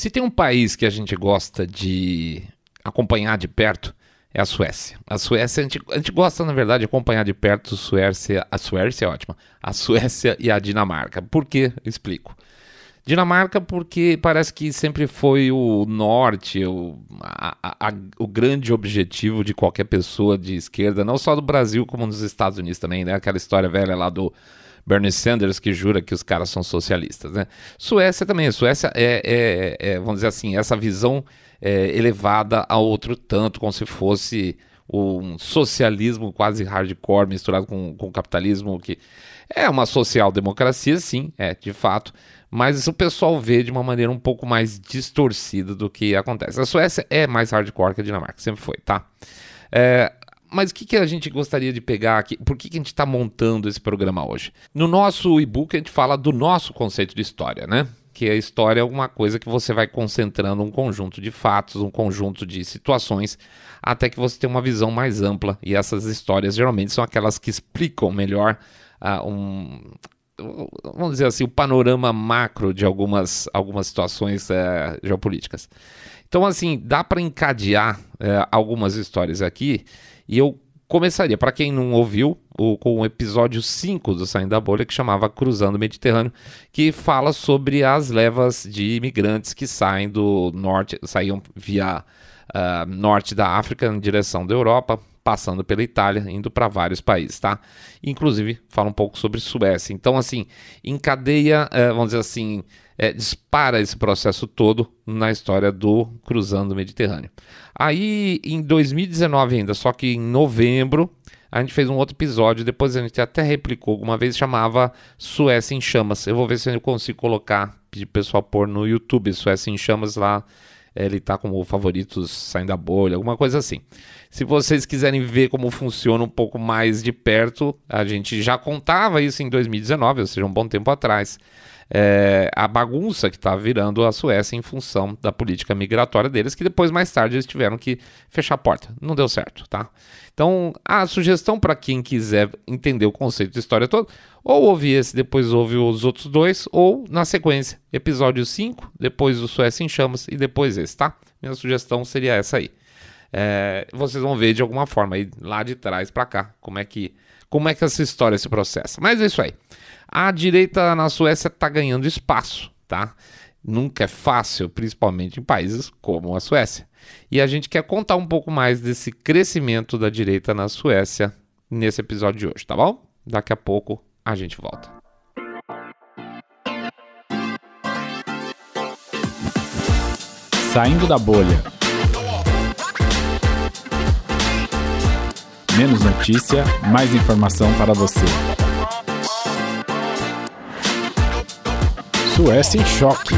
Se tem um país que a gente gosta de acompanhar de perto, é a Suécia. A Suécia, a gente, a gente gosta, na verdade, de acompanhar de perto a Suécia. A Suécia é ótima. A Suécia e a Dinamarca. Por quê? Eu explico. Dinamarca, porque parece que sempre foi o norte, o, a, a, o grande objetivo de qualquer pessoa de esquerda, não só do Brasil, como nos Estados Unidos também, né? Aquela história velha lá do Bernie Sanders que jura que os caras são socialistas, né? Suécia também, Suécia é, é, é vamos dizer assim, essa visão é, elevada a outro tanto, como se fosse um socialismo quase hardcore misturado com, com capitalismo, que é uma social-democracia, sim, é, de fato, mas o pessoal vê de uma maneira um pouco mais distorcida do que acontece. A Suécia é mais hardcore que a Dinamarca, sempre foi, tá? É, mas o que, que a gente gostaria de pegar aqui? Por que, que a gente está montando esse programa hoje? No nosso e-book, a gente fala do nosso conceito de história, né? que a história é alguma coisa que você vai concentrando um conjunto de fatos, um conjunto de situações, até que você tenha uma visão mais ampla. E essas histórias geralmente são aquelas que explicam melhor uh, um, vamos dizer assim, o panorama macro de algumas, algumas situações é, geopolíticas. Então, assim, dá para encadear é, algumas histórias aqui e eu começaria, para quem não ouviu, o, com o episódio 5 do Saindo da Bolha, que chamava Cruzando o Mediterrâneo, que fala sobre as levas de imigrantes que saem do norte, saíam via uh, norte da África em direção da Europa, passando pela Itália, indo para vários países, tá? Inclusive, fala um pouco sobre Suécia. Então, assim, em cadeia, é, vamos dizer assim, é, dispara esse processo todo na história do cruzando o Mediterrâneo. Aí, em 2019 ainda, só que em novembro, a gente fez um outro episódio, depois a gente até replicou alguma vez, chamava Suécia em Chamas. Eu vou ver se eu consigo colocar, pedir pro pessoal pôr no YouTube Suécia em Chamas lá é, ele está como favoritos saindo da bolha, alguma coisa assim. Se vocês quiserem ver como funciona um pouco mais de perto, a gente já contava isso em 2019, ou seja, um bom tempo atrás. É, a bagunça que está virando a Suécia em função da política migratória deles, que depois, mais tarde, eles tiveram que fechar a porta. Não deu certo, tá? Então, a sugestão para quem quiser entender o conceito de história toda, ou ouve esse, depois ouve os outros dois, ou na sequência, episódio 5, depois o Suécia em Chamas e depois esse, tá? Minha sugestão seria essa aí. É, vocês vão ver de alguma forma aí, lá de trás para cá, como é que como é que essa história se processa. Mas é isso aí. A direita na Suécia está ganhando espaço, tá? Nunca é fácil, principalmente em países como a Suécia. E a gente quer contar um pouco mais desse crescimento da direita na Suécia nesse episódio de hoje, tá bom? Daqui a pouco a gente volta. Saindo da bolha. Menos notícia, mais informação para você. Suécia em choque.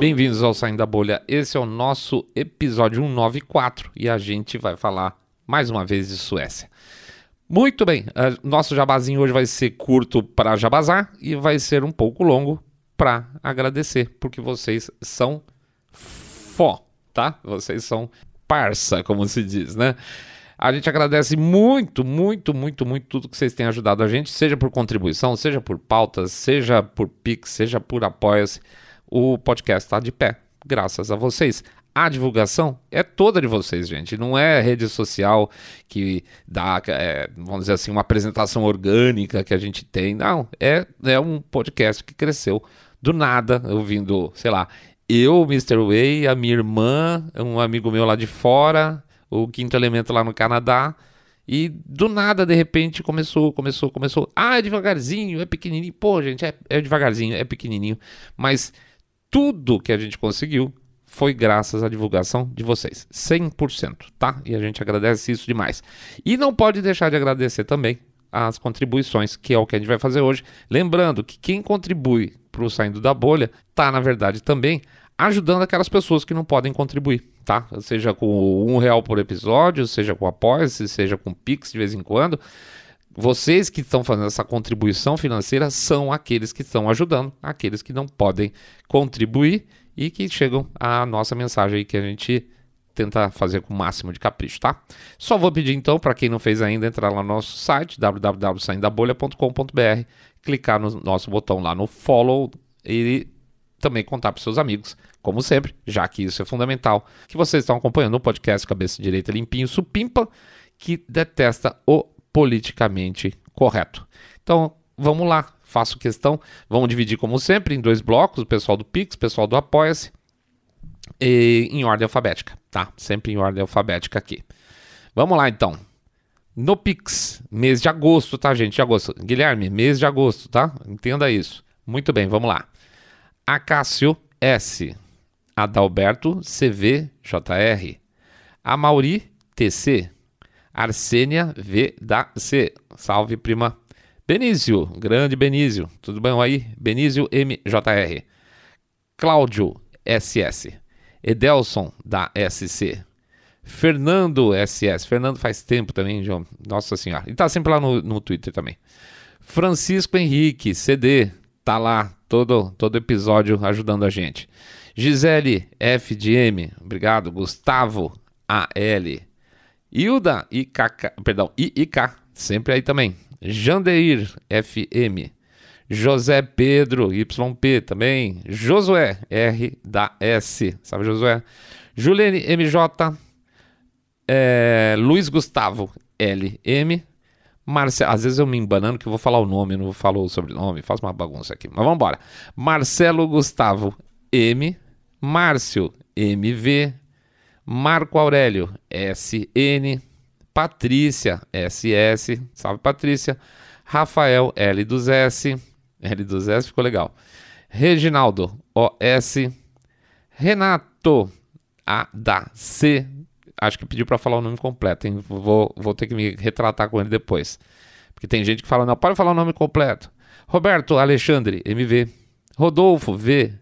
Bem-vindos ao Saindo da Bolha. Esse é o nosso episódio 194 e a gente vai falar mais uma vez de Suécia. Muito bem, eh, nosso jabazinho hoje vai ser curto para jabazar e vai ser um pouco longo para agradecer, porque vocês são fó, tá? Vocês são parça, como se diz, né? A gente agradece muito, muito, muito, muito tudo que vocês têm ajudado a gente, seja por contribuição, seja por pautas, seja por Pix, seja por apoia-se o podcast está de pé, graças a vocês. A divulgação é toda de vocês, gente. Não é rede social que dá, é, vamos dizer assim, uma apresentação orgânica que a gente tem. Não, é, é um podcast que cresceu do nada, ouvindo, sei lá, eu, Mr. Way, a minha irmã, um amigo meu lá de fora, o Quinto Elemento lá no Canadá. E do nada, de repente, começou, começou, começou. Ah, é devagarzinho, é pequenininho. Pô, gente, é, é devagarzinho, é pequenininho. Mas tudo que a gente conseguiu foi graças à divulgação de vocês. 100%, tá? E a gente agradece isso demais. E não pode deixar de agradecer também as contribuições, que é o que a gente vai fazer hoje. Lembrando que quem contribui para o Saindo da Bolha tá, na verdade, também ajudando aquelas pessoas que não podem contribuir, tá? Seja com um real por episódio, seja com apoia seja com Pix de vez em quando. Vocês que estão fazendo essa contribuição financeira são aqueles que estão ajudando, aqueles que não podem contribuir e que chegam à nossa mensagem aí que a gente tenta fazer com o máximo de capricho, tá? Só vou pedir então para quem não fez ainda entrar lá no nosso site www.saindabolha.com.br, clicar no nosso botão lá no follow e também contar para seus amigos, como sempre, já que isso é fundamental, que vocês estão acompanhando o podcast Cabeça Direita Limpinho Supimpa, que detesta o politicamente correto. Então, vamos lá, faço questão. Vamos dividir, como sempre, em dois blocos: o pessoal do Pix, o pessoal do Apoia-se, em ordem alfabética, tá? Sempre em ordem alfabética aqui. Vamos lá, então. No Pix, mês de agosto, tá, gente? De agosto. Guilherme, mês de agosto, tá? Entenda isso. Muito bem, vamos lá. Acácio S. Adalberto CVJR. Amauri TC. Arsênia V. da C. Salve, prima. Benício, grande Benício. Tudo bem aí? Benício MJR. Cláudio SS. Edelson da SC. Fernando SS. Fernando faz tempo também, João. Nossa Senhora. E tá sempre lá no, no Twitter também. Francisco Henrique, CD. Tá lá todo, todo episódio ajudando a gente. Gisele F de M. Obrigado. Gustavo AL. Hilda IKK, perdão, IIK, sempre aí também. Jandeir FM. José Pedro YP também. Josué R da S. Sabe, Josué? Julene MJ. É, Luiz Gustavo LM. Marcelo, às vezes eu me embanando que eu vou falar o nome, não falo o sobrenome, faz uma bagunça aqui. Mas vamos embora. Marcelo Gustavo M, Márcio MV, Marco Aurélio, SN. Patrícia, SS. Salve, Patrícia. Rafael, L dos S. L dos S ficou legal. Reginaldo, OS. Renato, A da C. Acho que pediu para falar o nome completo, hein? Vou, vou ter que me retratar com ele depois. Porque tem gente que fala, não, para falar o nome completo. Roberto Alexandre, MV. Rodolfo, V.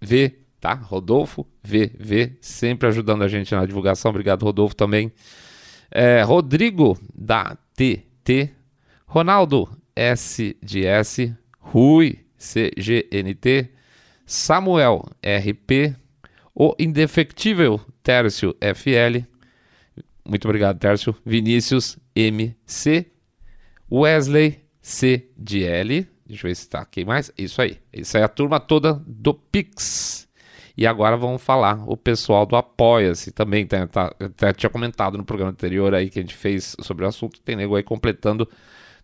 V tá? Rodolfo VV, sempre ajudando a gente na divulgação. Obrigado, Rodolfo, também. É, Rodrigo, da TT. Ronaldo, S de S. Rui, CGNT. Samuel, RP. O Indefectível, Tércio, FL. Muito obrigado, Tércio. Vinícius, MC. Wesley, C de L. Deixa eu ver se está aqui mais. Isso aí. Isso aí é a turma toda do Pix. E agora vamos falar o pessoal do Apoia-se também. Tá, tá, até tinha comentado no programa anterior aí que a gente fez sobre o assunto. Tem nego aí completando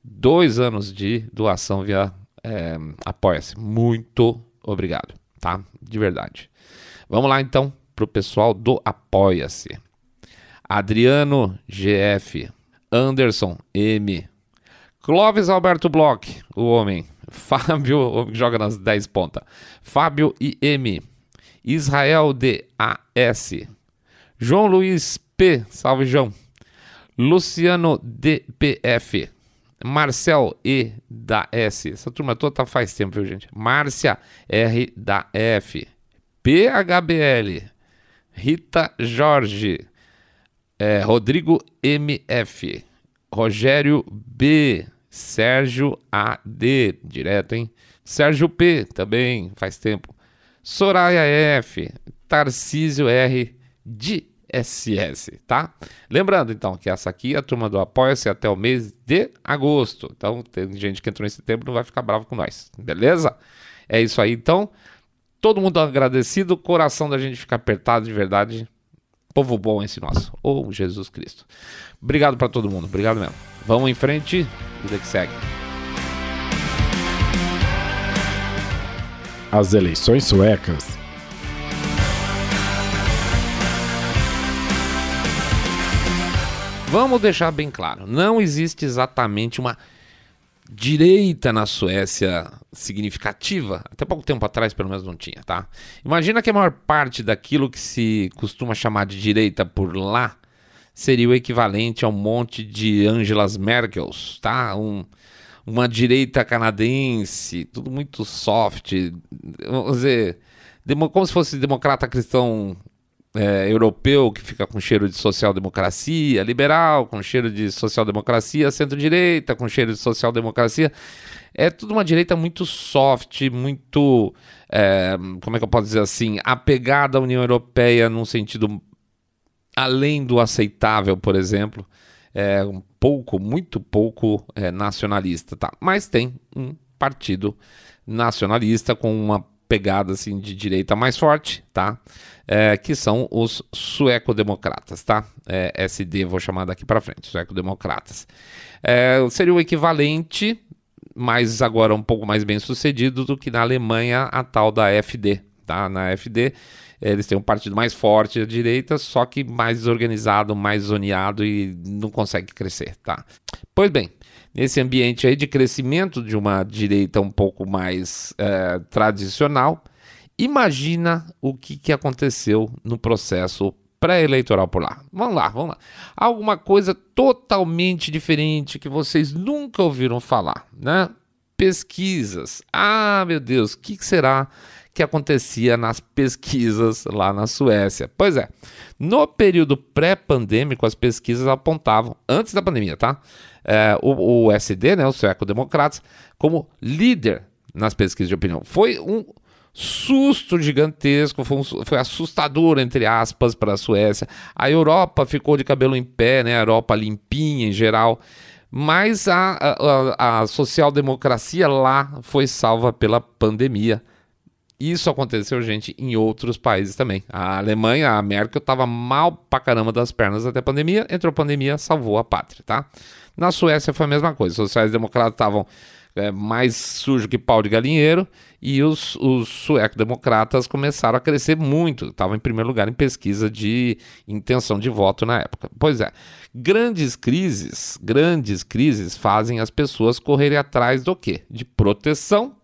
dois anos de doação via é, Apoia-se. Muito obrigado, tá? De verdade. Vamos lá então para o pessoal do Apoia-se. Adriano GF, Anderson M, Clóvis Alberto Bloch, o homem, Fábio, o homem que joga nas 10 pontas, Fábio IM, Israel D.A.S. João Luiz P. Salve, João. Luciano D.P.F. Marcel E. da S. Essa turma toda tá faz tempo, viu, gente? Márcia R. da F. PHBL. Rita Jorge. É, Rodrigo MF. Rogério B. Sérgio AD. Direto, hein? Sérgio P. Também faz tempo. Soraya F, Tarcísio R de SS, tá? Lembrando então que essa aqui é a turma do Apoia-se até o mês de agosto. Então tem gente que entrou em setembro não vai ficar bravo com nós, beleza? É isso aí então. Todo mundo agradecido, coração da gente fica apertado de verdade. Povo bom esse nosso. Oh, Jesus Cristo. Obrigado para todo mundo, obrigado mesmo. Vamos em frente, vida que segue. as eleições suecas. Vamos deixar bem claro: não existe exatamente uma direita na Suécia significativa. Até pouco tempo atrás, pelo menos, não tinha, tá? Imagina que a maior parte daquilo que se costuma chamar de direita por lá seria o equivalente a um monte de Angela Merkels, tá? Um uma direita canadense, tudo muito soft, vamos dizer, como se fosse democrata cristão é, europeu, que fica com cheiro de social-democracia, liberal, com cheiro de social-democracia, centro-direita, com cheiro de social-democracia. É tudo uma direita muito soft, muito, é, como é que eu posso dizer assim, apegada à União Europeia num sentido além do aceitável, por exemplo é, um pouco, muito pouco é, nacionalista, tá? Mas tem um partido nacionalista com uma pegada assim de direita mais forte, tá? É, que são os sueco-democratas, tá? É, SD vou chamar daqui para frente, sueco-democratas. É, seria o equivalente, mas agora um pouco mais bem sucedido do que na Alemanha a tal da FD, tá? Na FD, eh, eles têm um partido mais forte à direita, só que mais desorganizado, mais zoneado e não consegue crescer, tá? Pois bem, nesse ambiente aí de crescimento de uma direita um pouco mais é, tradicional, imagina o que, que aconteceu no processo pré-eleitoral por lá. Vamos lá, vamos lá. Alguma coisa totalmente diferente que vocês nunca ouviram falar, né? Pesquisas. Ah, meu Deus, o que, que será que acontecia nas pesquisas lá na Suécia. Pois é, no período pré-pandêmico, as pesquisas apontavam, antes da pandemia, tá? É, o, o SD, né, o sueco-democratas, como líder nas pesquisas de opinião. Foi um susto gigantesco, foi, um, foi, assustador, entre aspas, para a Suécia. A Europa ficou de cabelo em pé, né? A Europa limpinha em geral. Mas a, a, a social-democracia lá foi salva pela pandemia. Isso aconteceu, gente, em outros países também. A Alemanha, a Merkel, estava mal pra caramba das pernas até a pandemia. Entrou a pandemia, salvou a pátria, tá? Na Suécia foi a mesma coisa. Os sociais-democratas estavam é, mais sujo que pau de galinheiro e os, os sueco-democratas começaram a crescer muito. Estavam em primeiro lugar em pesquisa de intenção de voto na época. Pois é, grandes crises, grandes crises fazem as pessoas correrem atrás do quê? De proteção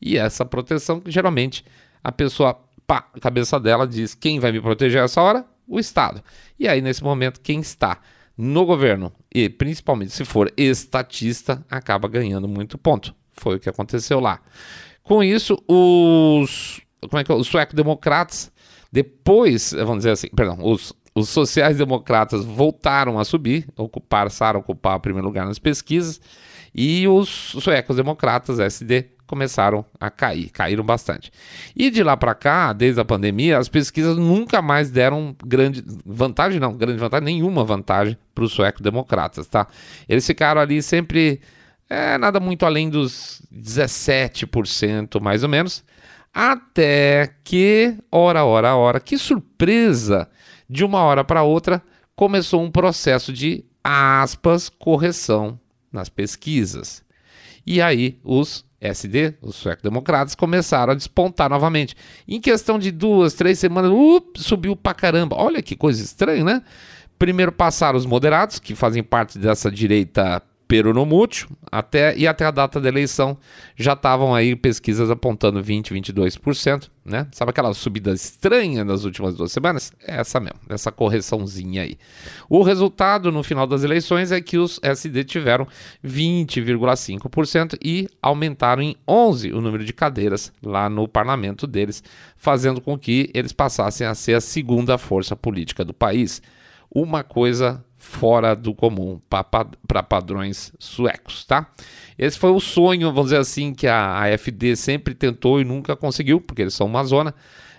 e essa proteção, geralmente, a pessoa, pá, a cabeça dela diz: quem vai me proteger essa hora? O Estado. E aí, nesse momento, quem está no governo e principalmente se for estatista, acaba ganhando muito ponto. Foi o que aconteceu lá. Com isso, os, como é que é? os sueco-democratas, depois, vamos dizer assim, perdão, os os sociais-democratas voltaram a subir, ocupar, passaram a ocupar o primeiro lugar nas pesquisas, e os suecos-democratas, SD, começaram a cair, caíram bastante. E de lá para cá, desde a pandemia, as pesquisas nunca mais deram grande vantagem, não, grande vantagem, nenhuma vantagem para os sueco-democratas, tá? Eles ficaram ali sempre é, nada muito além dos 17%, mais ou menos, até que, hora, hora, hora, que surpresa, de uma hora para outra, começou um processo de, aspas, correção nas pesquisas. E aí, os SD, os sueco-democratas, começaram a despontar novamente. Em questão de duas, três semanas, up, subiu pra caramba. Olha que coisa estranha, né? Primeiro passaram os moderados, que fazem parte dessa direita pero no mútuo, até, e até a data da eleição já estavam aí pesquisas apontando 20%, 22%, né? Sabe aquela subida estranha nas últimas duas semanas? É essa mesmo, essa correçãozinha aí. O resultado no final das eleições é que os SD tiveram 20,5% e aumentaram em 11% o número de cadeiras lá no parlamento deles, fazendo com que eles passassem a ser a segunda força política do país. Uma coisa fora do comum para padrões suecos, tá? Esse foi o sonho, vamos dizer assim, que a AFD sempre tentou e nunca conseguiu, porque eles são uma zona,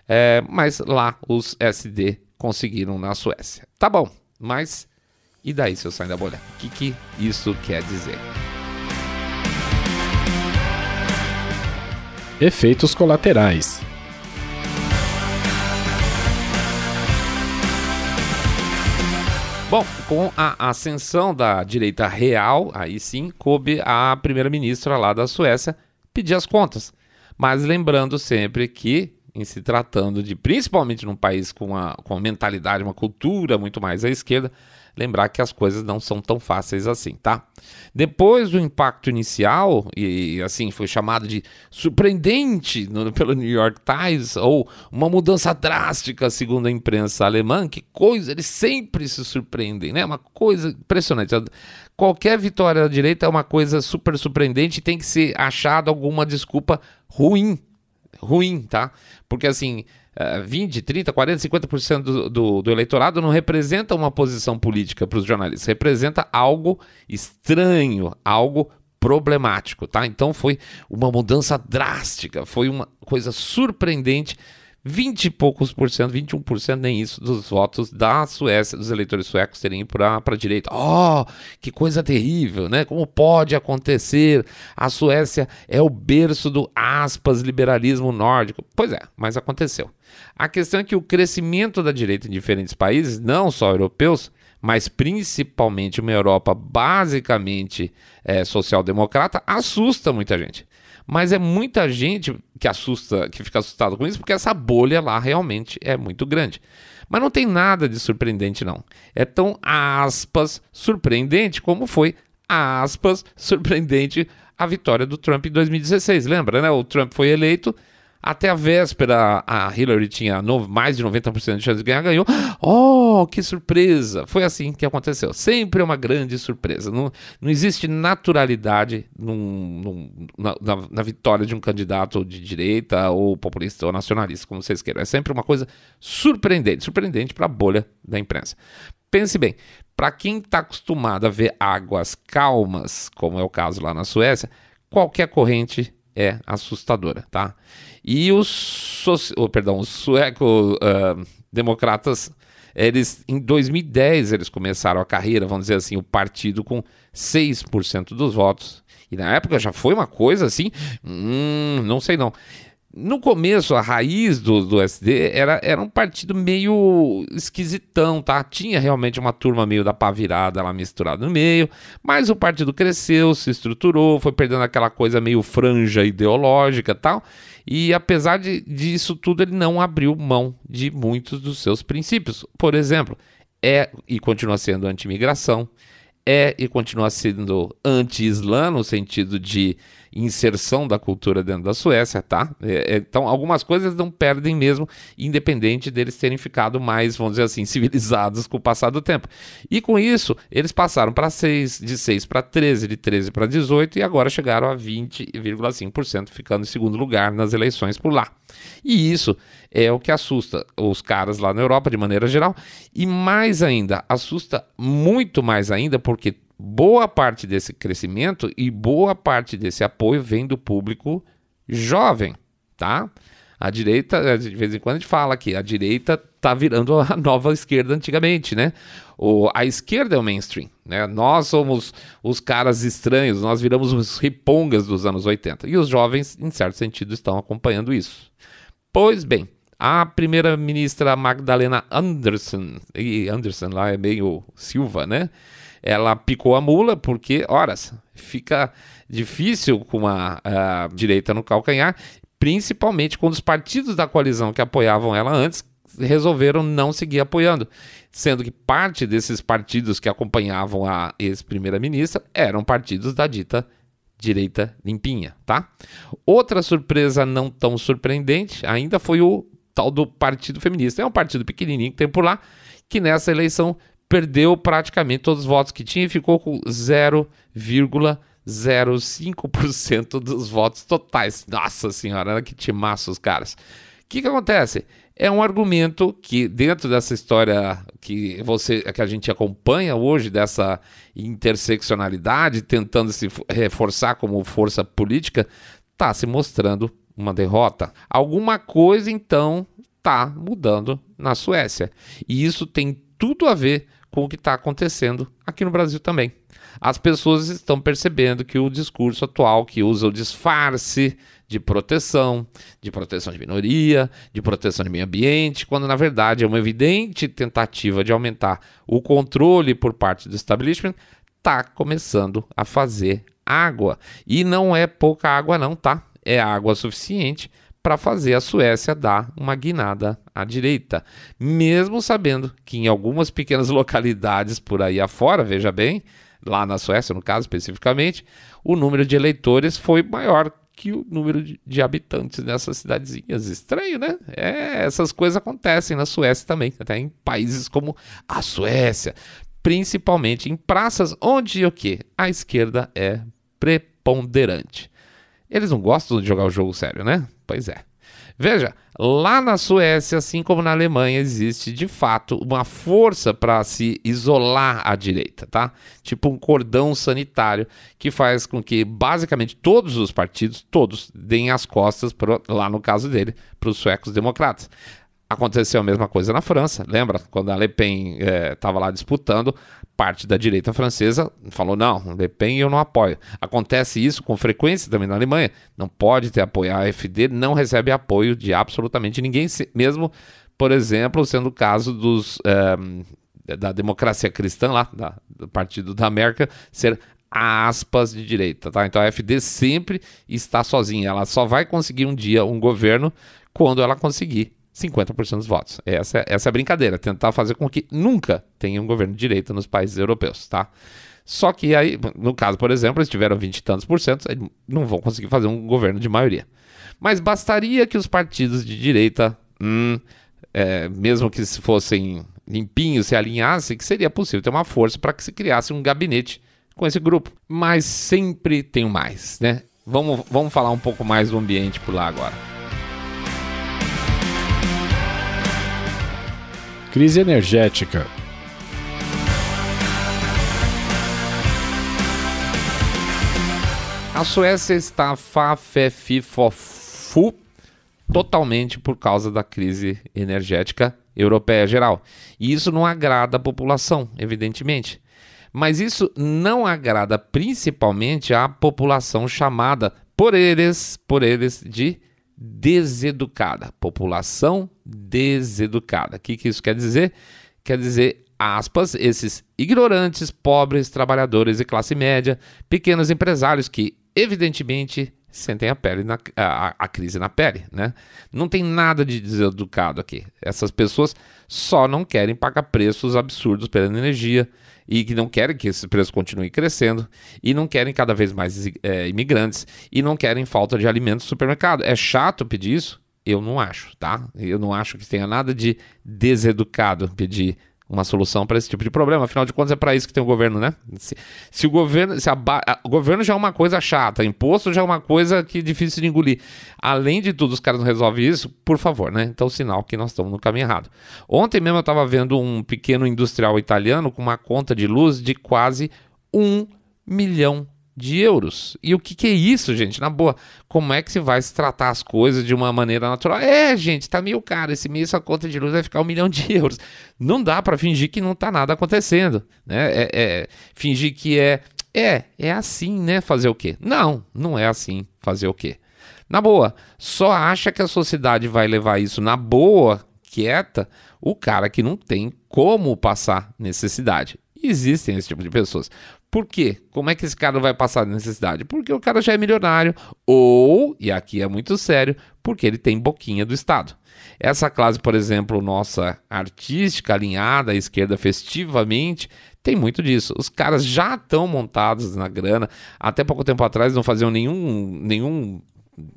é, mas lá os SD conseguiram na Suécia. Tá bom, mas e daí se eu sair da bolha? O que, que isso quer dizer? Efeitos colaterais. Bom, com a ascensão da direita real, aí sim coube a primeira-ministra lá da Suécia pedir as contas. Mas lembrando sempre que, em se tratando de, principalmente num país com uma, com uma mentalidade, uma cultura muito mais à esquerda, lembrar que as coisas não são tão fáceis assim, tá? Depois do impacto inicial, e assim foi chamado de surpreendente no, pelo New York Times, ou uma mudança drástica, segundo a imprensa alemã, que coisa, eles sempre se surpreendem, né? É uma coisa impressionante. Qualquer vitória da direita é uma coisa super surpreendente e tem que ser achada alguma desculpa ruim ruim, tá? Porque assim, 20, 30, 40, 50% do, do, do eleitorado não representa uma posição política para os jornalistas, representa algo estranho, algo problemático, tá? Então foi uma mudança drástica, foi uma coisa surpreendente 20 e poucos por cento, 21 por cento, nem isso, dos votos da Suécia, dos eleitores suecos terem para a direita. Oh, que coisa terrível, né? Como pode acontecer? A Suécia é o berço do aspas liberalismo nórdico. Pois é, mas aconteceu. A questão é que o crescimento da direita em diferentes países, não só europeus, mas principalmente uma Europa basicamente é, social-democrata, assusta muita gente. Mas é muita gente que assusta, que fica assustado com isso, porque essa bolha lá realmente é muito grande. Mas não tem nada de surpreendente, não. É tão aspas surpreendente como foi aspas surpreendente a vitória do Trump em 2016. Lembra, né? O Trump foi eleito até a véspera, a Hillary tinha no, mais de 90% de chance de ganhar, ganhou. Oh, que surpresa! Foi assim que aconteceu. Sempre é uma grande surpresa. Não, não existe naturalidade num, num, na, na, na, vitória de um candidato de direita ou populista ou nacionalista, como vocês queiram. É sempre uma coisa surpreendente surpreendente para a bolha da imprensa. Pense bem, para quem está acostumado a ver águas calmas, como é o caso lá na Suécia, qualquer corrente é assustadora, tá? E os, soci... oh, perdão, os sueco-democratas, ah, eles, em 2010, eles começaram a carreira, vamos dizer assim, o partido com 6% dos votos. E na época já foi uma coisa assim, hum, não sei não. No começo, a raiz do, do SD era, era um partido meio esquisitão, tá? Tinha realmente uma turma meio da pavirada lá misturada no meio, mas o partido cresceu, se estruturou, foi perdendo aquela coisa meio franja ideológica tal. E apesar de, disso tudo, ele não abriu mão de muitos dos seus princípios. Por exemplo, é e continua sendo anti-imigração, é e continua sendo anti-islã, no sentido de inserção da cultura dentro da Suécia, tá? É, é, então, algumas coisas não perdem mesmo, independente deles terem ficado mais, vamos dizer assim, civilizados com o passar do tempo. E com isso, eles passaram para 6, de 6 para 13, de 13 para 18 e agora chegaram a 20,5%, ficando em segundo lugar nas eleições por lá. E isso é o que assusta os caras lá na Europa de maneira geral, e mais ainda, assusta muito mais ainda porque boa parte desse crescimento e boa parte desse apoio vem do público jovem, tá? A direita, eh, de vez em quando a gente fala que a direita tá virando a nova esquerda antigamente, né? O, a esquerda é o mainstream, né? Nós somos os caras estranhos, nós viramos os ripongas dos anos 80. E os jovens, em certo sentido, estão acompanhando isso. Pois bem, a primeira-ministra Magdalena Anderson, e Anderson lá é meio Silva, né? ela picou a mula, porque, horas, fica difícil com uma direita no calcanhar, principalmente quando os partidos da coalizão que apoiavam ela antes resolveram não seguir apoiando, sendo que parte desses partidos que acompanhavam a ex-primeira-ministra eram partidos da dita direita limpinha, tá? Outra surpresa não tão surpreendente ainda foi o tal do Partido Feminista. É um partido pequenininho que tem por lá, que nessa eleição perdeu praticamente todos os votos que tinha e ficou com 0,05% dos votos totais. Nossa senhora, olha que timaço os caras. O que, que acontece? É um argumento que, dentro dessa história que, você, que a gente acompanha hoje, dessa interseccionalidade, tentando se reforçar como força política, está se mostrando uma derrota. Alguma coisa, então, está mudando na Suécia. E isso tem tudo a ver com o que está acontecendo aqui no Brasil também. As pessoas estão percebendo que o discurso atual, que usa o disfarce de proteção, de proteção de minoria, de proteção de meio ambiente, quando na verdade é uma evidente tentativa de aumentar o controle por parte do establishment, está começando a fazer água. E não é pouca água, não, tá? É água suficiente para fazer a Suécia dar uma guinada à direita, mesmo sabendo que em algumas pequenas localidades por aí afora, veja bem, lá na Suécia, no caso especificamente, o número de eleitores foi maior que o número de habitantes nessas cidadezinhas. Estranho, né? É, essas coisas acontecem na Suécia também, até em países como a Suécia, principalmente em praças onde o quê? A esquerda é preponderante. Eles não gostam de jogar o jogo sério, né? Pois é. Veja, lá na Suécia, assim como na Alemanha, existe de fato uma força para se isolar à direita, tá? Tipo um cordão sanitário que faz com que basicamente todos os partidos, todos, deem as costas, pro, lá no caso dele, para os suecos democratas. Aconteceu a mesma coisa na França. Lembra quando a Le Pen estava é, lá disputando? Parte da direita francesa falou: não, Le Pen eu não apoio. Acontece isso com frequência também na Alemanha. Não pode ter apoio. A AfD não recebe apoio de absolutamente ninguém, mesmo, por exemplo, sendo o caso dos, é, da democracia cristã lá, da, do Partido da América, ser aspas de direita, tá? Então a AfD sempre está sozinha, ela só vai conseguir um dia um governo quando ela conseguir 50% dos votos. Essa, é, essa é a brincadeira, tentar fazer com que nunca tenha um governo de direita nos países europeus, tá? Só que aí, no caso, por exemplo, eles tiveram 20 e tantos por cento, não vão conseguir fazer um governo de maioria. Mas bastaria que os partidos de direita, hum, é, mesmo que se fossem limpinhos, se alinhassem, que seria possível ter uma força para que se criasse um gabinete com esse grupo. Mas sempre tem mais, né? Vamos, vamos falar um pouco mais do ambiente por lá agora. crise energética. A Suécia está fa-fe-fi-fo-fu totalmente por causa da crise energética europeia geral. E isso não agrada a população, evidentemente. Mas isso não agrada principalmente à população chamada por eles, por eles de deseducada. População deseducada. O que, que isso quer dizer? Quer dizer, aspas, esses ignorantes, pobres, trabalhadores e classe média, pequenos empresários que, evidentemente, sentem a, pele na, a, a crise na pele. Né? Não tem nada de deseducado aqui. Essas pessoas só não querem pagar preços absurdos pela energia e que não querem que esse preço continue crescendo e não querem cada vez mais é, imigrantes e não querem falta de alimentos no supermercado. É chato pedir isso? Eu não acho, tá? Eu não acho que tenha nada de deseducado pedir uma solução para esse tipo de problema. Afinal de contas, é para isso que tem o governo, né? Se, se o governo. Se a, a, o governo já é uma coisa chata, imposto já é uma coisa que é difícil de engolir. Além de tudo, os caras não resolvem isso, por favor, né? Então, sinal que nós estamos no caminho errado. Ontem mesmo eu estava vendo um pequeno industrial italiano com uma conta de luz de quase um milhão de euros. E o que, que, é isso, gente? Na boa, como é que se vai se tratar as coisas de uma maneira natural? É, gente, tá meio caro. Esse mês a conta de luz vai ficar um milhão de euros. Não dá para fingir que não tá nada acontecendo, né? É, é, fingir que é, é, é assim, né? Fazer o quê? Não, não é assim. Fazer o quê? Na boa, só acha que a sociedade vai levar isso na boa, quieta, o cara que não tem como passar necessidade existem esse tipo de pessoas. Por quê? Como é que esse cara vai passar de necessidade? Porque o cara já é milionário, ou, e aqui é muito sério, porque ele tem boquinha do Estado. Essa classe, por exemplo, nossa artística, alinhada à esquerda festivamente, tem muito disso. Os caras já estão montados na grana. Até pouco tempo atrás não faziam nenhum, nenhum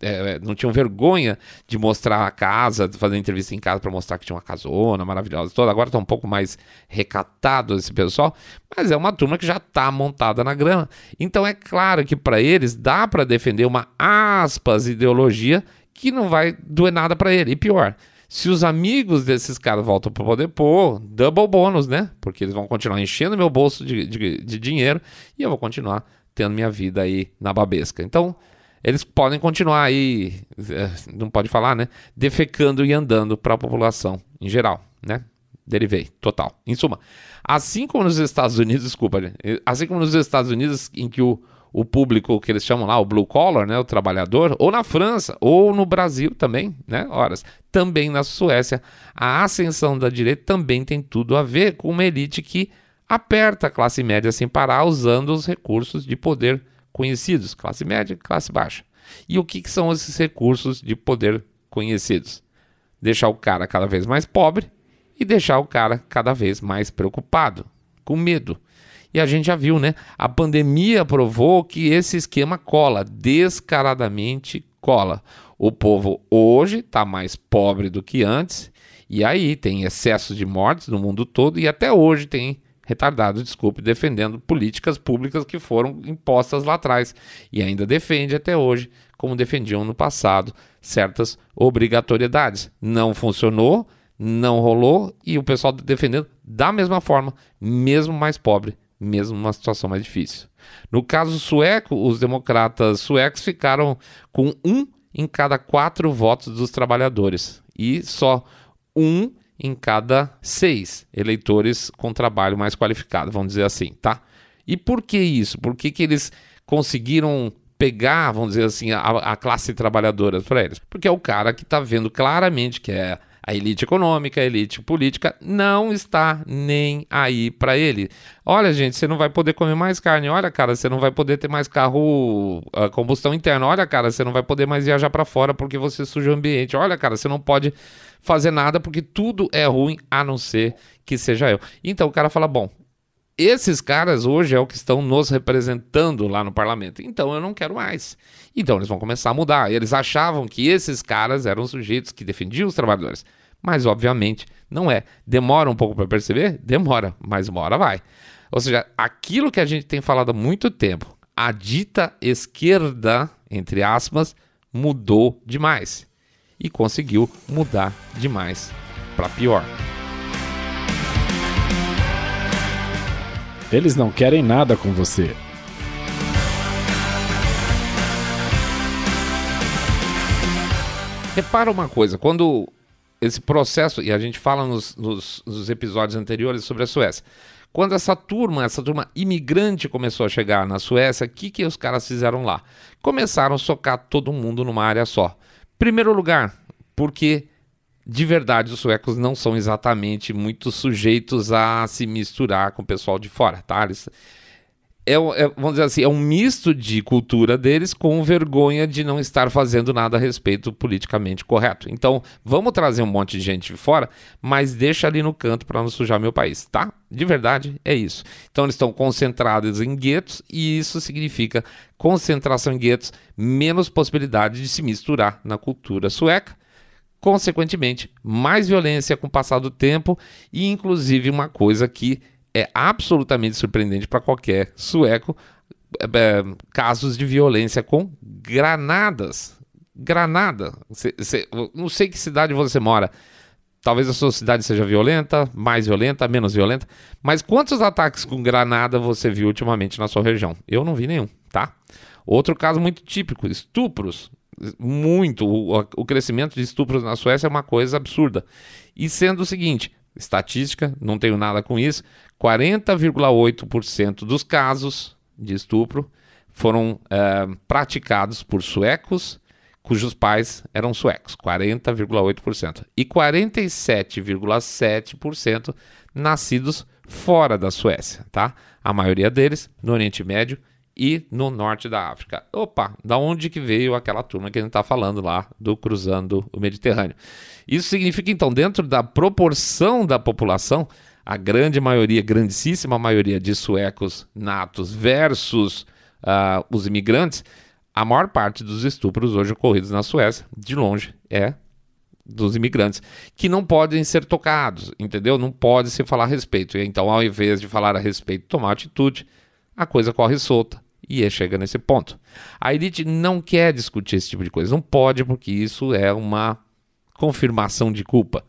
é, é, não tinham vergonha de mostrar a casa, de fazer entrevista em casa para mostrar que tinha uma casona maravilhosa toda. Agora está um pouco mais recatado esse pessoal, mas é uma turma que já está montada na grana. Então é claro que para eles dá para defender uma aspas ideologia que não vai doer nada para ele. E pior, se os amigos desses caras voltam para o poder, pô, double bônus, né? Porque eles vão continuar enchendo meu bolso de, de, de dinheiro e eu vou continuar tendo minha vida aí na babesca. Então eles podem continuar aí, é, não pode falar, né? Defecando e andando para a população em geral, né? Derivei, total. Em suma, assim como nos Estados Unidos, desculpa, né? assim como nos Estados Unidos, em que o, o público que eles chamam lá, o blue collar, né? O trabalhador, ou na França, ou no Brasil também, né? Horas. Também na Suécia, a ascensão da direita também tem tudo a ver com uma elite que aperta a classe média sem parar, usando os recursos de poder conhecidos, classe média e classe baixa. E o que, que são esses recursos de poder conhecidos? Deixar o cara cada vez mais pobre e deixar o cara cada vez mais preocupado, com medo. E a gente já viu, né? A pandemia provou que esse esquema cola, descaradamente cola. O povo hoje está mais pobre do que antes, e aí tem excesso de mortes no mundo todo, e até hoje tem retardado, desculpe, defendendo políticas públicas que foram impostas lá atrás e ainda defende até hoje, como defendiam no passado, certas obrigatoriedades. Não funcionou, não rolou e o pessoal defendendo da mesma forma, mesmo mais pobre, mesmo numa situação mais difícil. No caso sueco, os democratas suecos ficaram com um em cada quatro votos dos trabalhadores e só um em cada seis eleitores com trabalho mais qualificado, vamos dizer assim, tá? E por que isso? Por que, que eles conseguiram pegar, vamos dizer assim, a, a classe trabalhadora para eles? Porque é o cara que está vendo claramente que é a elite econômica, a elite política não está nem aí para ele. Olha, gente, você não vai poder comer mais carne. Olha, cara, você não vai poder ter mais carro a ah, combustão interna. Olha, cara, você não vai poder mais viajar para fora porque você suja o ambiente. Olha, cara, você não pode fazer nada porque tudo é ruim a não ser que seja eu. Então o cara fala: "Bom, esses caras hoje é o que estão nos representando lá no parlamento. Então eu não quero mais. Então eles vão começar a mudar. Eles achavam que esses caras eram sujeitos que defendiam os trabalhadores. Mas obviamente não é. Demora um pouco para perceber? Demora, mas uma hora vai. Ou seja, aquilo que a gente tem falado há muito tempo, a dita esquerda, entre aspas, mudou demais e conseguiu mudar demais para pior. Eles não querem nada com você. Repara uma coisa, quando esse processo, e a gente fala nos, nos, nos, episódios anteriores sobre a Suécia, quando essa turma, essa turma imigrante começou a chegar na Suécia, o que, que os caras fizeram lá? Começaram a socar todo mundo numa área só. Primeiro lugar, porque de verdade, os suecos não são exatamente muito sujeitos a se misturar com o pessoal de fora, tá? Eles, é, é, vamos dizer assim, é um misto de cultura deles com vergonha de não estar fazendo nada a respeito politicamente correto. Então, vamos trazer um monte de gente de fora, mas deixa ali no canto para não sujar meu país, tá? De verdade, é isso. Então, eles estão concentrados em guetos e isso significa concentração em guetos, menos possibilidade de se misturar na cultura sueca consequentemente, mais violência com o passar do tempo e, inclusive, uma coisa que é absolutamente surpreendente para qualquer sueco: é, é, casos de violência com granadas. Granada. Cê, cê, não sei que cidade você mora. Talvez a sua cidade seja violenta, mais violenta, menos violenta. Mas quantos ataques com granada você viu ultimamente na sua região? Eu não vi nenhum, tá? Outro caso muito típico: estupros muito. O, o crescimento de estupros na Suécia é uma coisa absurda. E sendo o seguinte: estatística, não tenho nada com isso, 40,8% dos casos de estupro foram eh, praticados por suecos cujos pais eram suecos, 40,8%, e 47,7% nascidos fora da Suécia, tá? A maioria deles no Oriente Médio e no norte da África. Opa, da onde que veio aquela turma que a gente está falando lá do cruzando o Mediterrâneo? Isso significa então, dentro da proporção da população, a grande maioria, grandíssima maioria de suecos natos versus uh, os imigrantes, a maior parte dos estupros hoje ocorridos na Suécia, de longe, é dos imigrantes, que não podem ser tocados, entendeu? Não pode se falar a respeito. Então, ao invés de falar a respeito, tomar atitude, a coisa corre solta. E chega nesse ponto. A elite não quer discutir esse tipo de coisa, não pode, porque isso é uma confirmação de culpa.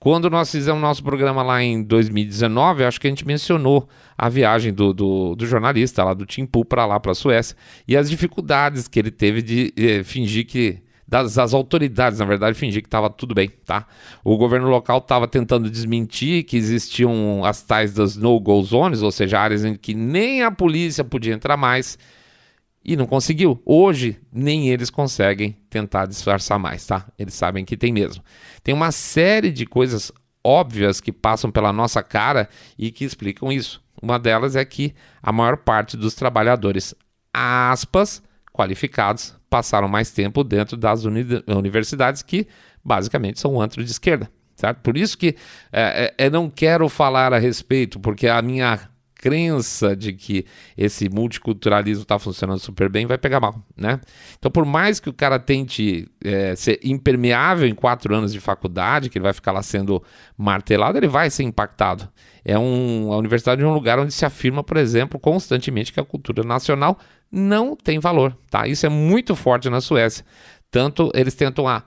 Quando nós fizemos nosso programa lá em 2019, acho que a gente mencionou a viagem do, do, do jornalista lá do Timpu para lá, para a Suécia, e as dificuldades que ele teve de eh, fingir que das, das autoridades, na verdade, fingir que estava tudo bem, tá? O governo local estava tentando desmentir que existiam as tais das no-go zones, ou seja, áreas em que nem a polícia podia entrar mais, e não conseguiu. Hoje, nem eles conseguem tentar disfarçar mais, tá? Eles sabem que tem mesmo. Tem uma série de coisas óbvias que passam pela nossa cara e que explicam isso. Uma delas é que a maior parte dos trabalhadores, aspas, qualificados, passaram mais tempo dentro das uni universidades que basicamente são um antro de esquerda. Certo? Por isso que é, é, não quero falar a respeito, porque a minha crença de que esse multiculturalismo está funcionando super bem vai pegar mal, né? Então, por mais que o cara tente é, ser impermeável em quatro anos de faculdade, que ele vai ficar lá sendo martelado, ele vai ser impactado. É um, a universidade é um lugar onde se afirma, por exemplo, constantemente que a cultura nacional não tem valor, tá? Isso é muito forte na Suécia. Tanto eles tentam a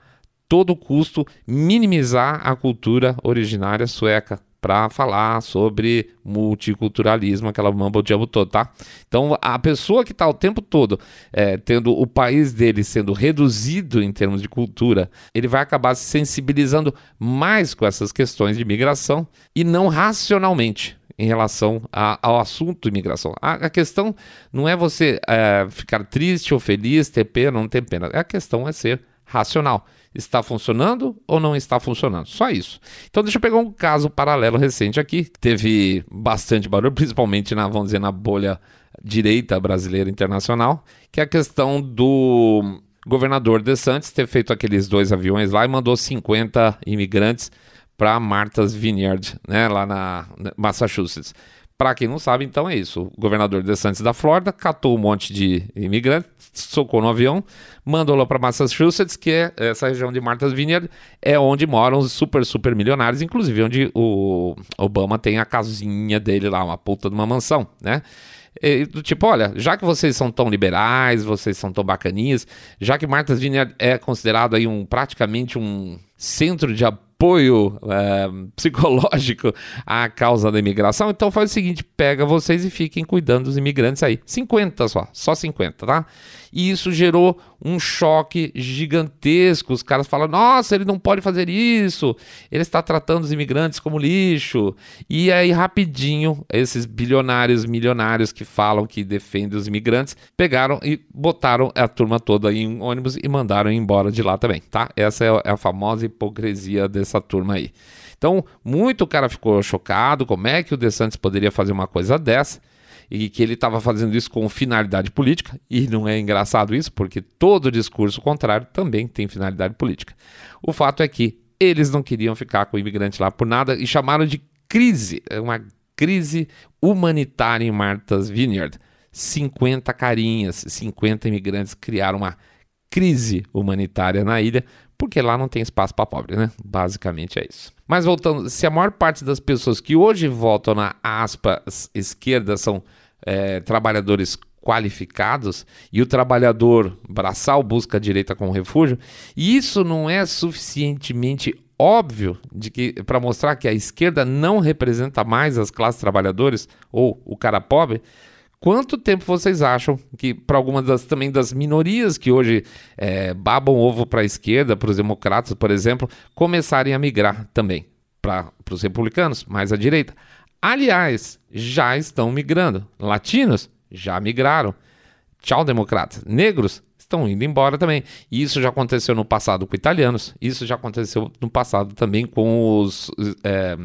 todo custo minimizar a cultura originária sueca para falar sobre multiculturalismo, aquela mamba diabo todo, tá? Então, a pessoa que está o tempo todo é, tendo o país dele sendo reduzido em termos de cultura, ele vai acabar se sensibilizando mais com essas questões de migração e não racionalmente em relação a, ao assunto imigração. A, a, questão não é você é, ficar triste ou feliz, ter pena ou não ter pena. A questão é ser racional. Está funcionando ou não está funcionando? Só isso. Então, deixa eu pegar um caso paralelo recente aqui. Teve bastante barulho, principalmente na, vamos dizer, na bolha direita brasileira internacional, que é a questão do governador De Santos ter feito aqueles dois aviões lá e mandou 50 imigrantes para Martha's Vineyard, né, lá na Massachusetts. Para quem não sabe, então é isso. O governador DeSantis da Flórida catou um monte de imigrantes, socou no avião, mandou lá para Massachusetts, que é essa região de Martha's Vineyard, é onde moram os super, super milionários, inclusive onde o Obama tem a casinha dele lá, uma puta de uma mansão, né? E, do tipo, olha, já que vocês são tão liberais, vocês são tão bacaninhas, já que Martha's Vineyard é considerado aí um, praticamente um centro de apoio apoio é, psicológico à causa da imigração. Então faz o seguinte: pega vocês e fiquem cuidando dos imigrantes aí. 50 só, só 50, tá? e isso gerou um choque gigantesco. Os caras falam: nossa, ele não pode fazer isso, ele está tratando os imigrantes como lixo. E aí, rapidinho, esses bilionários, milionários que falam que defendem os imigrantes, pegaram e botaram a turma toda em um ônibus e mandaram embora de lá também, tá? Essa é a famosa hipocrisia dessa turma aí. Então, muito cara ficou chocado: como é que o De Santos poderia fazer uma coisa dessa? e que ele estava fazendo isso com finalidade política, e não é engraçado isso, porque todo discurso contrário também tem finalidade política. O fato é que eles não queriam ficar com o imigrante lá por nada e chamaram de crise, é uma crise humanitária em Martha's Vineyard. 50 carinhas, 50 imigrantes criaram uma crise humanitária na ilha, porque lá não tem espaço para pobre, né? Basicamente é isso. Mas voltando, se a maior parte das pessoas que hoje votam na aspas esquerda são é, trabalhadores qualificados e o trabalhador braçal busca a direita como refúgio, e isso não é suficientemente óbvio de que para mostrar que a esquerda não representa mais as classes trabalhadoras ou o cara pobre, Quanto tempo vocês acham que, para algumas das, também das minorias que hoje é, babam ovo para a esquerda, para os democratas, por exemplo, começarem a migrar também para os republicanos, mais à direita? Aliás, já estão migrando. Latinos já migraram. Tchau, democratas. Negros estão indo embora também. isso já aconteceu no passado com italianos, isso já aconteceu no passado também com os. É,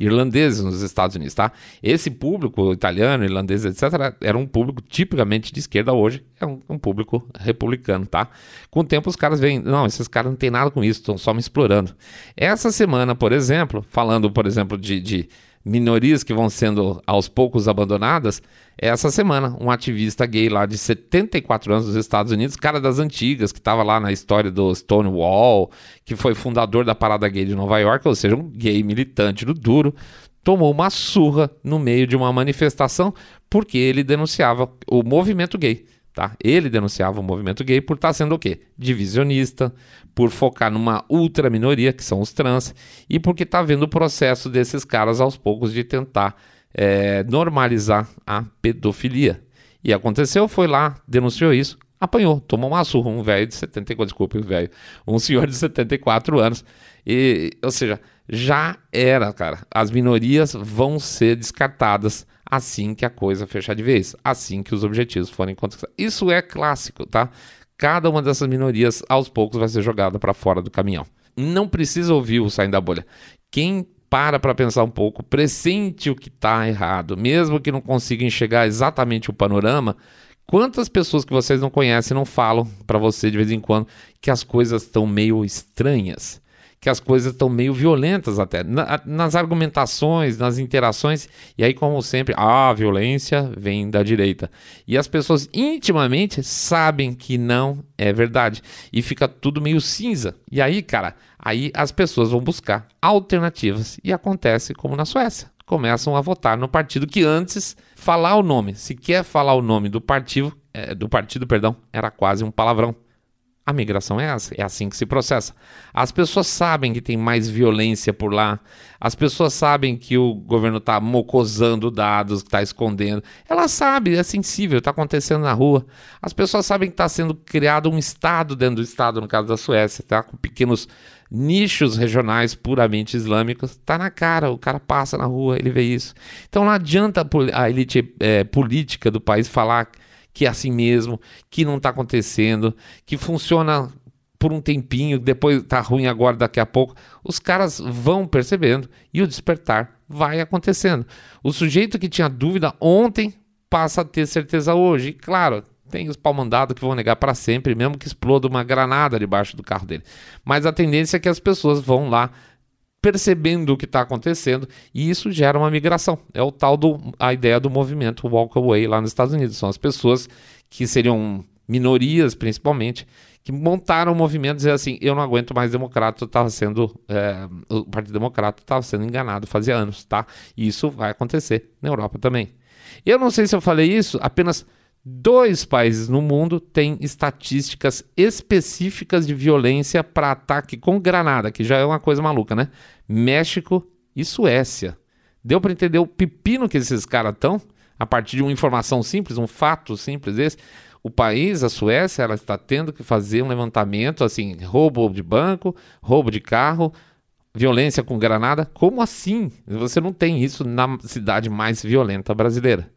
irlandeses nos Estados Unidos, tá? Esse público italiano, irlandês, etc., era um público tipicamente de esquerda hoje, é um, um, público republicano, tá? Com o tempo os caras veem, não, esses caras não tem nada com isso, estão só me explorando. Essa semana, por exemplo, falando, por exemplo, de, de minorias que vão sendo aos poucos abandonadas. É essa semana, um ativista gay lá de 74 anos dos Estados Unidos, cara das antigas, que estava lá na história do Stonewall, que foi fundador da parada gay de Nova York, ou seja, um gay militante do duro, tomou uma surra no meio de uma manifestação porque ele denunciava o movimento gay. Tá? Ele denunciava o movimento gay por estar tá sendo o quê? Divisionista, por focar numa ultra minoria, que são os trans, e porque está vendo o processo desses caras aos poucos de tentar é, normalizar a pedofilia. E aconteceu, foi lá, denunciou isso, apanhou, tomou uma surra, um velho de 74, desculpa, um velho, um senhor de 74 anos. E, ou seja, já era, cara. As minorias vão ser descartadas assim que a coisa fechar de vez, assim que os objetivos forem conquistados. Isso é clássico, tá? Cada uma dessas minorias, aos poucos, vai ser jogada para fora do caminhão. Não precisa ouvir o saindo da bolha. Quem para para pensar um pouco, pressente o que está errado, mesmo que não consiga enxergar exatamente o panorama, Quantas pessoas que vocês não conhecem não falam para você de vez em quando que as coisas estão meio estranhas? que as coisas estão meio violentas até, na, nas argumentações, nas interações, e aí, como sempre, a violência vem da direita. E as pessoas intimamente sabem que não é verdade, e fica tudo meio cinza. E aí, cara, aí as pessoas vão buscar alternativas, e acontece como na Suécia começam a votar no partido que antes falar o nome, se quer falar o nome do partido, é, do partido, perdão, era quase um palavrão. A migração é, essa, é assim que se processa. As pessoas sabem que tem mais violência por lá, as pessoas sabem que o governo está mocosando dados, está escondendo. Ela sabe, é sensível, está acontecendo na rua. As pessoas sabem que está sendo criado um Estado dentro do Estado, no caso da Suécia, tá? com pequenos nichos regionais puramente islâmicos. Está na cara, o cara passa na rua, ele vê isso. Então não adianta a elite é, política do país falar que é assim mesmo, que não está acontecendo, que funciona por um tempinho, depois está ruim agora, daqui a pouco, os caras vão percebendo e o despertar vai acontecendo. O sujeito que tinha dúvida ontem passa a ter certeza hoje. E claro, tem os palmandados que vão negar para sempre, mesmo que exploda uma granada debaixo do carro dele. Mas a tendência é que as pessoas vão lá percebendo o que está acontecendo e isso gera uma migração. É o tal do a ideia do movimento Walk Away lá nos Estados Unidos. São as pessoas que seriam minorias, principalmente, que montaram o um movimento assim: eu não aguento mais democrata, estava tá sendo é, o Partido Democrata estava tá sendo enganado fazia anos, tá? E isso vai acontecer na Europa também. Eu não sei se eu falei isso, apenas Dois países no mundo têm estatísticas específicas de violência para ataque com granada, que já é uma coisa maluca, né? México e Suécia. Deu para entender o pepino que esses caras estão? A partir de uma informação simples, um fato simples desse o país, a Suécia, ela está tendo que fazer um levantamento assim, roubo de banco, roubo de carro, violência com granada. Como assim? Você não tem isso na cidade mais violenta brasileira.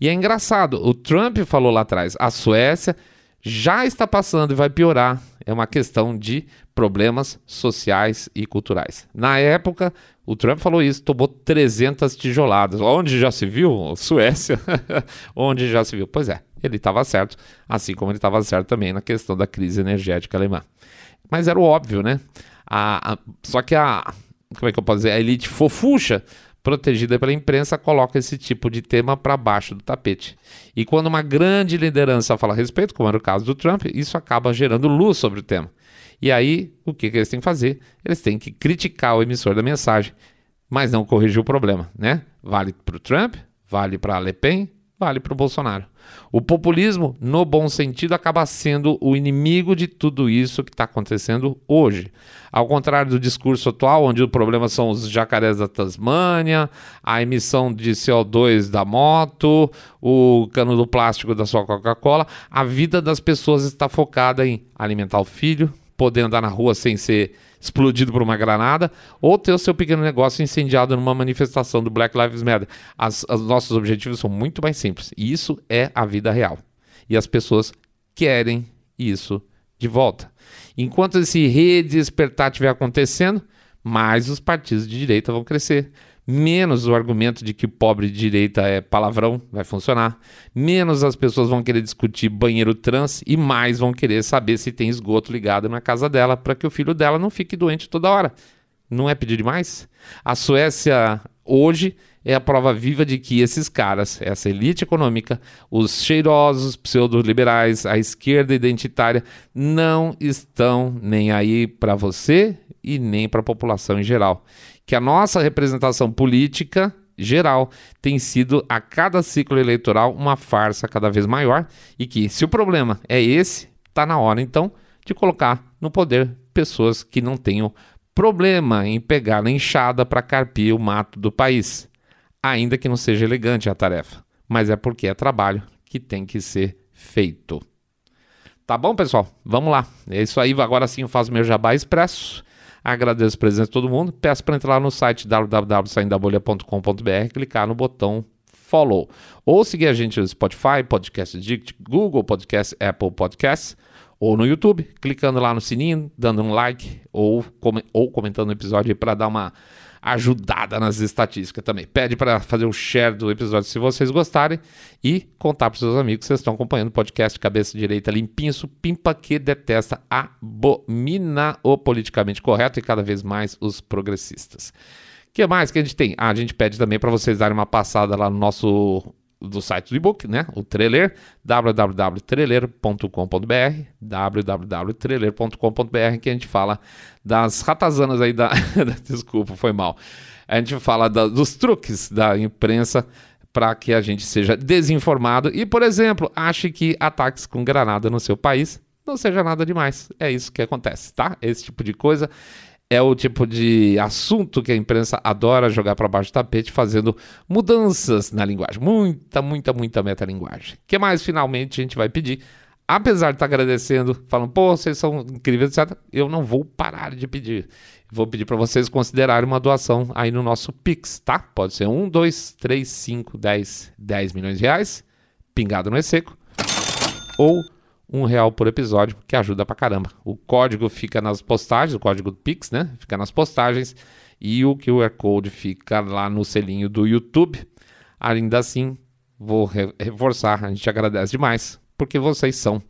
E é engraçado, o Trump falou lá atrás, a Suécia já está passando e vai piorar. É uma questão de problemas sociais e culturais. Na época, o Trump falou isso, tomou 300 tijoladas. Onde já se viu? Suécia. Onde já se viu? Pois é, ele estava certo, assim como ele estava certo também na questão da crise energética alemã. Mas era o óbvio, né? A, a, só que a. Como é que eu posso dizer? A elite fofucha protegida pela imprensa, coloca esse tipo de tema para baixo do tapete. E quando uma grande liderança fala a respeito, como era o caso do Trump, isso acaba gerando luz sobre o tema. E aí, o que, que eles têm que fazer? Eles têm que criticar o emissor da mensagem, mas não corrigir o problema, né? Vale para o Trump, vale para a Le Pen, vale para o Bolsonaro. O populismo, no bom sentido, acaba sendo o inimigo de tudo isso que está acontecendo hoje. Ao contrário do discurso atual, onde o problema são os jacarés da Tasmânia, a emissão de CO2 da moto, o cano do plástico da sua Coca-Cola, a vida das pessoas está focada em alimentar o filho, poder andar na rua sem ser explodido por uma granada, ou ter o seu pequeno negócio incendiado numa manifestação do Black Lives Matter. As, os nossos objetivos são muito mais simples. E isso é a vida real. E as pessoas querem isso de volta. Enquanto esse redespertar estiver acontecendo, mais os partidos de direita vão crescer menos o argumento de que pobre direita é palavrão vai funcionar, menos as pessoas vão querer discutir banheiro trans e mais vão querer saber se tem esgoto ligado na casa dela para que o filho dela não fique doente toda hora. Não é pedir demais? A Suécia hoje é a prova viva de que esses caras, essa elite econômica, os cheirosos, pseudo-liberais, a esquerda identitária, não estão nem aí para você e nem para a população em geral que a nossa representação política geral tem sido a cada ciclo eleitoral uma farsa cada vez maior e que se o problema é esse, tá na hora então de colocar no poder pessoas que não tenham problema em pegar na enxada para carpir o mato do país, ainda que não seja elegante a tarefa, mas é porque é trabalho que tem que ser feito. Tá bom, pessoal? Vamos lá. É isso aí. Agora sim eu faço meu jabá expresso. Agradeço a presença de todo mundo. Peço para entrar lá no site www.saindabolha.com.br, clicar no botão follow. Ou seguir a gente no Spotify, Podcast Addict, Google Podcast, Apple podcast ou no YouTube, clicando lá no sininho, dando um like ou, com ou comentando o episódio para dar uma ajudada nas estatísticas também. Pede para fazer o share do episódio se vocês gostarem e contar para seus amigos que vocês estão acompanhando o podcast Cabeça Direita Limpinho, supimpa que detesta, abomina o politicamente correto e cada vez mais os progressistas. O que mais que a gente tem? Ah, a gente pede também para vocês darem uma passada lá no nosso do site do e-book, né? O trailer, www.trailer.com.br, www.trailer.com.br, que a gente fala das ratazanas aí da... Desculpa, foi mal. A gente fala da, dos truques da imprensa para que a gente seja desinformado e, por exemplo, ache que ataques com granada no seu país não seja nada demais. É isso que acontece, tá? Esse tipo de coisa é o tipo de assunto que a imprensa adora jogar para baixo do tapete, fazendo mudanças na linguagem. Muita, muita, muita metalinguagem. O que mais, finalmente, a gente vai pedir? Apesar de estar tá agradecendo, falando, pô, vocês são incríveis, etc., eu não vou parar de pedir. Vou pedir para vocês considerarem uma doação aí no nosso Pix, tá? Pode ser 1, 2, 3, 5, 10, 10 milhões de reais, pingado no é seco, ou um real por episódio, que ajuda pra caramba. O código fica nas postagens, o código do Pix, né? Fica nas postagens e o QR Code fica lá no selinho do YouTube. Ainda assim, vou re reforçar, a gente agradece demais, porque vocês são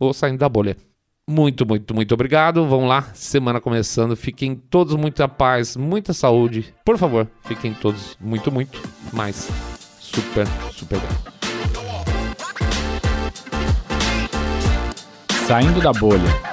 o Saindo da Bolha. Muito, muito, muito obrigado. Vamos lá, semana começando. Fiquem todos muita paz, muita saúde. Por favor, fiquem todos muito, muito mais super, super bem. Saindo da bolha.